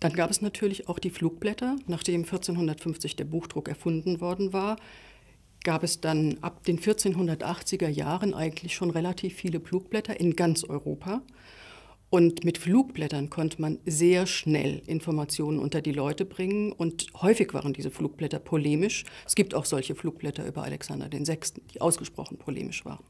Dann gab es natürlich auch die Flugblätter. Nachdem 1450 der Buchdruck erfunden worden war, gab es dann ab den 1480er Jahren eigentlich schon relativ viele Flugblätter in ganz Europa. Und mit Flugblättern konnte man sehr schnell Informationen unter die Leute bringen. Und häufig waren diese Flugblätter polemisch. Es gibt auch solche Flugblätter über Alexander VI., die ausgesprochen polemisch waren.